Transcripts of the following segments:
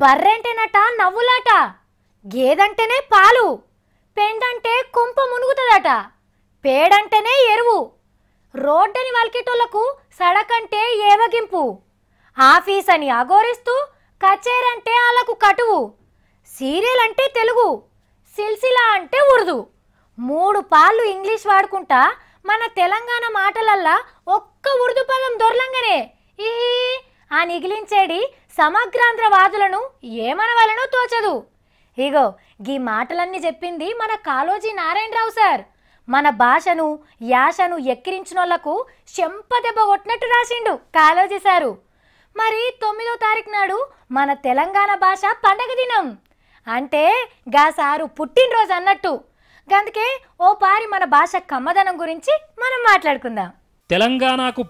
బర్రెంటేనట నవ్వులాట గేదంటేనే పాలు పెండంటే కుంప మునుగుతుందట పేడంటేనే ఎరువు రోడ్డని వలకిటోళ్లకు సడకంటే ఏవగింపు ఆఫీస్ అని అఘోరిస్తూ కచేరంటే వాళ్ళకు కటువు సీరియల్ అంటే తెలుగు సిల్సిలా అంటే ఉర్దు మూడు పాళ్ళు ఇంగ్లీష్ వాడుకుంటా మన తెలంగాణ మాటలల్లా ఒక్క ఉర్దు పదం దొరలంగానే ఆ నిగిలించేడి సమగ్రాంధ్ర వాదులను ఏమనవలనో తోచదు ఇగో గీ మాటలన్నీ చెప్పింది మన కాలోజీ నారాయణరావు సార్ మన భాషను యాసను ఎక్కిరించినోళ్లకు శంపదెబ్బ కొట్టినట్టు రాసిండు కాలోజీ సారు మరి తొమ్మిదో తారీఖు నాడు మన తెలంగాణ భాష పండగ దినం అంటే గా సారు పుట్టినరోజు అన్నట్టు అందుకే ఓ పారి మన భాష కమ్మదనం గురించి మనం మాట్లాడుకుందాం తెలంగాణకు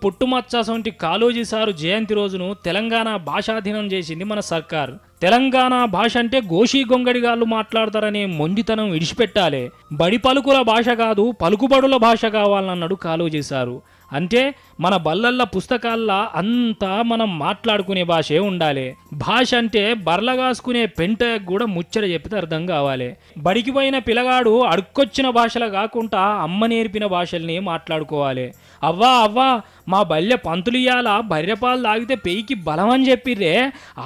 వంటి కాలోజీ సారు జయంతి రోజును తెలంగాణ భాషాధీనం చేసింది మన సర్కార్ తెలంగాణ భాష అంటే గోషీ గొంగడిగాళ్ళు మాట్లాడతారనే మొండితనం విడిచిపెట్టాలి బడి పలుకుల భాష కాదు పలుకుబడుల భాష కావాలన్నాడు కాలోజీ సారు అంటే మన బల్లల్ల పుస్తకాల్లో అంతా మనం మాట్లాడుకునే భాషే ఉండాలి భాష అంటే బర్లగాసుకునే పెంట కూడా ముచ్చట చెప్తే అర్థం కావాలి బడికి పోయిన పిల్లగాడు అడుక్కొచ్చిన భాషలు కాకుండా అమ్మ నేర్పిన భాషల్ని మాట్లాడుకోవాలి అవ్వా అవ్వా మా బల్లె ఇయ్యాల బర్రెపాలు తాగితే పెయికి బలం అని చెప్పిర్రే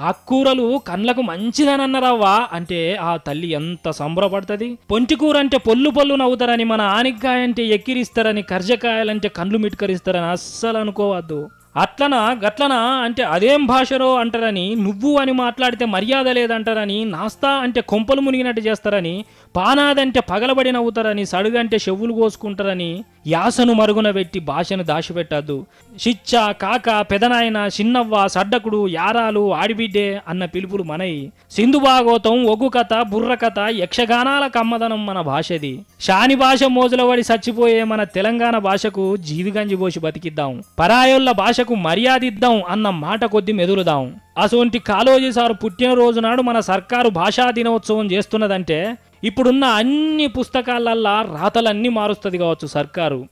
ఆకుకూరలు కండ్లకు మంచిదని అన్నారవ్వా అంటే ఆ తల్లి ఎంత సంబరపడుతుంది పొంటికూర అంటే పొల్లు పొల్లు నవ్వుతారని మన ఆనిక్కాయ అంటే ఎక్కిరిస్తారని కర్జకాయలంటే కండ్లు మిట్కరి స్వీకరిస్తారని అస్సలు అనుకోవద్దు అట్లనా గట్లనా అంటే అదేం భాషరో అంటారని నువ్వు అని మాట్లాడితే మర్యాద లేదంటారని నాస్తా అంటే కొంపలు మునిగినట్టు చేస్తారని పానాదంటే పగలబడి నవ్వుతారని సడుగంటే చెవులు కోసుకుంటారని యాసను మరుగున పెట్టి భాషను దాచిపెట్టద్దు షిచ్చ కాక పెదనాయన చిన్నవ్వ సడ్డకుడు యారాలు ఆడిబిడ్డే అన్న పిలుపులు మనయి సింధు భాగోతం ఒగ్గు కథ బుర్ర కథ యక్షగానాల కమ్మదనం మన భాషది షాని భాష మోజులవాడి చచ్చిపోయే మన తెలంగాణ భాషకు జీవిగంజి పోసి బతికిద్దాం పరాయుళ్ల భాషకు మర్యాదిద్దాం అన్న మాట కొద్ది మెదులుదాం అసొంటి కాలోజీ సారు పుట్టినరోజు నాడు మన సర్కారు భాషా దినోత్సవం చేస్తున్నదంటే ఇప్పుడున్న అన్ని పుస్తకాలల్లా రాతలన్నీ మారుస్తుంది కావచ్చు సర్కారు